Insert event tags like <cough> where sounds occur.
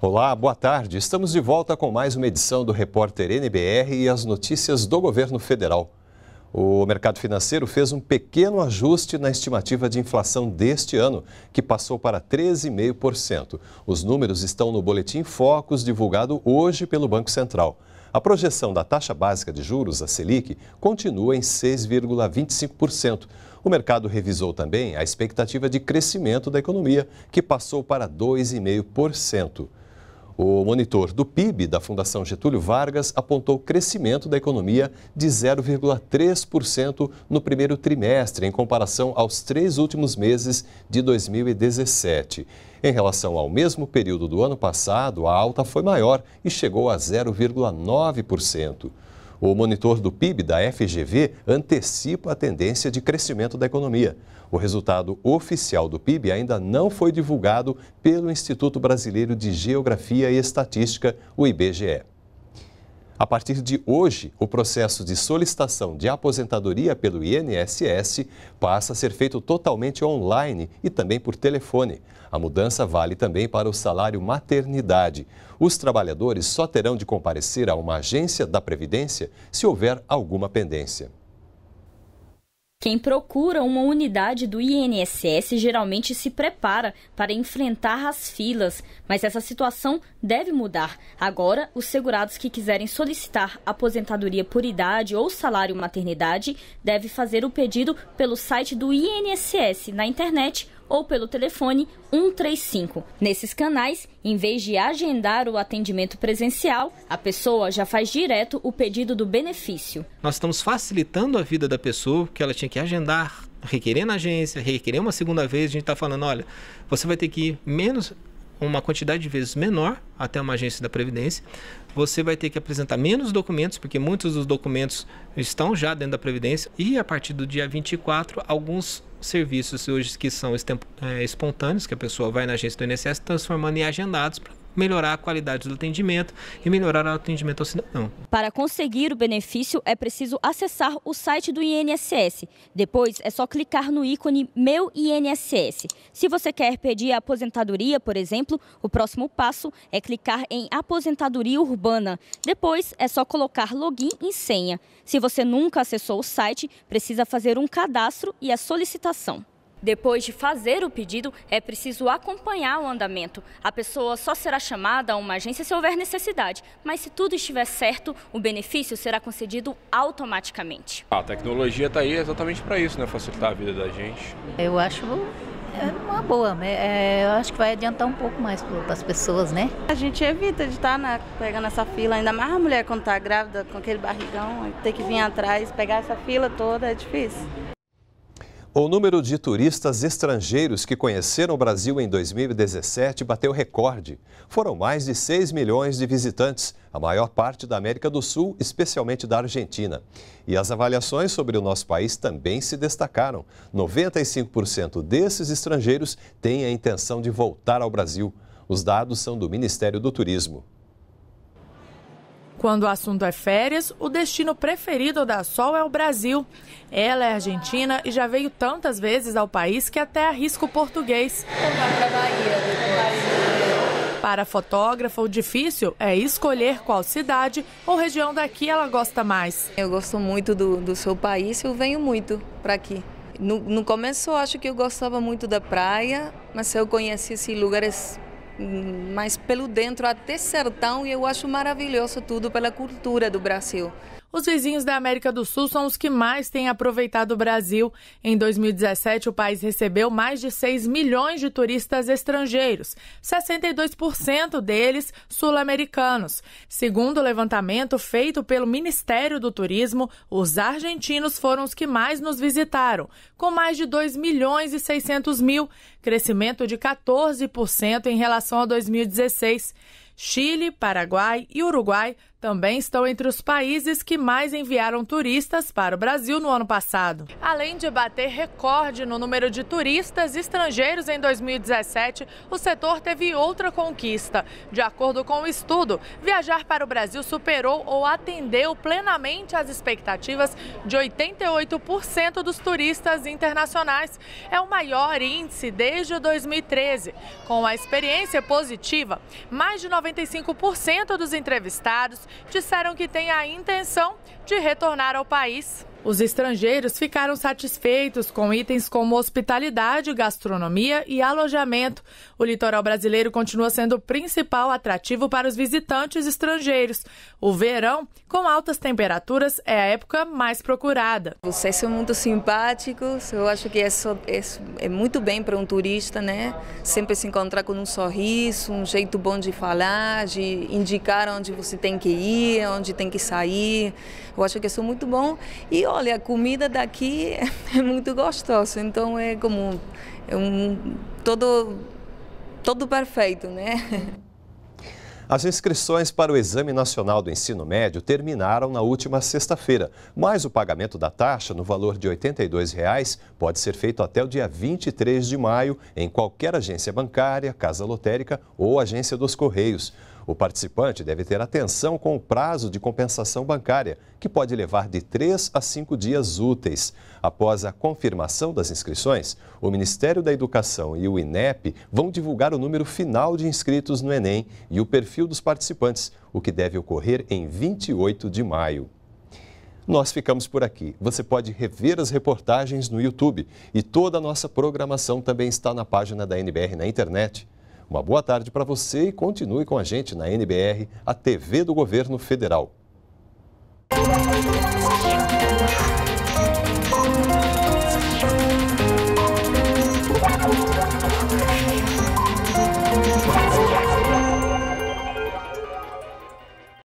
Olá, boa tarde. Estamos de volta com mais uma edição do Repórter NBR e as notícias do governo federal. O mercado financeiro fez um pequeno ajuste na estimativa de inflação deste ano, que passou para 13,5%. Os números estão no boletim Focus divulgado hoje pelo Banco Central. A projeção da taxa básica de juros, a Selic, continua em 6,25%. O mercado revisou também a expectativa de crescimento da economia, que passou para 2,5%. O monitor do PIB da Fundação Getúlio Vargas apontou crescimento da economia de 0,3% no primeiro trimestre, em comparação aos três últimos meses de 2017. Em relação ao mesmo período do ano passado, a alta foi maior e chegou a 0,9%. O monitor do PIB da FGV antecipa a tendência de crescimento da economia. O resultado oficial do PIB ainda não foi divulgado pelo Instituto Brasileiro de Geografia e Estatística, o IBGE. A partir de hoje, o processo de solicitação de aposentadoria pelo INSS passa a ser feito totalmente online e também por telefone. A mudança vale também para o salário maternidade. Os trabalhadores só terão de comparecer a uma agência da Previdência se houver alguma pendência. Quem procura uma unidade do INSS geralmente se prepara para enfrentar as filas, mas essa situação deve mudar. Agora, os segurados que quiserem solicitar aposentadoria por idade ou salário maternidade devem fazer o pedido pelo site do INSS na internet ou pelo telefone 135. Nesses canais, em vez de agendar o atendimento presencial, a pessoa já faz direto o pedido do benefício. Nós estamos facilitando a vida da pessoa, que ela tinha que agendar requerer na agência, requerer uma segunda vez, a gente está falando, olha, você vai ter que ir menos uma quantidade de vezes menor até uma agência da Previdência. Você vai ter que apresentar menos documentos, porque muitos dos documentos estão já dentro da Previdência. E a partir do dia 24, alguns serviços hoje que são é, espontâneos, que a pessoa vai na agência do INSS, transformando em agendados para melhorar a qualidade do atendimento e melhorar o atendimento ao cidadão. Para conseguir o benefício, é preciso acessar o site do INSS. Depois, é só clicar no ícone Meu INSS. Se você quer pedir a aposentadoria, por exemplo, o próximo passo é clicar em Aposentadoria Urbana. Depois, é só colocar login e senha. Se você nunca acessou o site, precisa fazer um cadastro e a solicitação. Depois de fazer o pedido, é preciso acompanhar o andamento. A pessoa só será chamada a uma agência se houver necessidade, mas se tudo estiver certo, o benefício será concedido automaticamente. A tecnologia está aí exatamente para isso, né? facilitar a vida da gente. Eu acho é uma boa, né? é, eu acho que vai adiantar um pouco mais para as pessoas, né? A gente evita de estar tá na, pegando essa fila, ainda mais a mulher quando está grávida, com aquele barrigão, ter que vir atrás, pegar essa fila toda é difícil. O número de turistas estrangeiros que conheceram o Brasil em 2017 bateu recorde. Foram mais de 6 milhões de visitantes, a maior parte da América do Sul, especialmente da Argentina. E as avaliações sobre o nosso país também se destacaram. 95% desses estrangeiros têm a intenção de voltar ao Brasil. Os dados são do Ministério do Turismo. Quando o assunto é férias, o destino preferido da Sol é o Brasil. Ela é argentina e já veio tantas vezes ao país que até arrisca o português. Para a fotógrafa, o difícil é escolher qual cidade ou região daqui ela gosta mais. Eu gosto muito do, do seu país e eu venho muito para aqui. No, no começo, eu acho que eu gostava muito da praia, mas eu conheci esses lugares Hum, mas pelo dentro até sertão e eu acho maravilhoso tudo pela cultura do Brasil. Os vizinhos da América do Sul são os que mais têm aproveitado o Brasil. Em 2017, o país recebeu mais de 6 milhões de turistas estrangeiros, 62% deles sul-americanos. Segundo o levantamento feito pelo Ministério do Turismo, os argentinos foram os que mais nos visitaram, com mais de 2 milhões e 600 mil, crescimento de 14% em relação a 2016. Chile, Paraguai e Uruguai também estão entre os países que mais enviaram turistas para o Brasil no ano passado. Além de bater recorde no número de turistas estrangeiros em 2017, o setor teve outra conquista. De acordo com o estudo, viajar para o Brasil superou ou atendeu plenamente as expectativas de 88% dos turistas internacionais. É o maior índice desde 2013. Com a experiência positiva, mais de 95% dos entrevistados disseram que têm a intenção de retornar ao país. Os estrangeiros ficaram satisfeitos com itens como hospitalidade, gastronomia e alojamento. O litoral brasileiro continua sendo o principal atrativo para os visitantes estrangeiros. O verão, com altas temperaturas, é a época mais procurada. Vocês são muito simpáticos, eu acho que é, é, é muito bem para um turista, né? Sempre se encontrar com um sorriso, um jeito bom de falar, de indicar onde você tem que ir, onde tem que sair. Eu acho que isso é muito bom. E Olha, a comida daqui <laughs> é muito gostosa, então é como é um todo todo perfeito, né? <laughs> As inscrições para o Exame Nacional do Ensino Médio terminaram na última sexta-feira, mas o pagamento da taxa, no valor de R$ 82,00, pode ser feito até o dia 23 de maio em qualquer agência bancária, casa lotérica ou agência dos Correios. O participante deve ter atenção com o prazo de compensação bancária, que pode levar de 3 a 5 dias úteis. Após a confirmação das inscrições, o Ministério da Educação e o INEP vão divulgar o número final de inscritos no Enem e o perfil dos participantes, o que deve ocorrer em 28 de maio. Nós ficamos por aqui. Você pode rever as reportagens no YouTube e toda a nossa programação também está na página da NBR na internet uma boa tarde para você e continue com a gente na NBR, a TV do Governo Federal.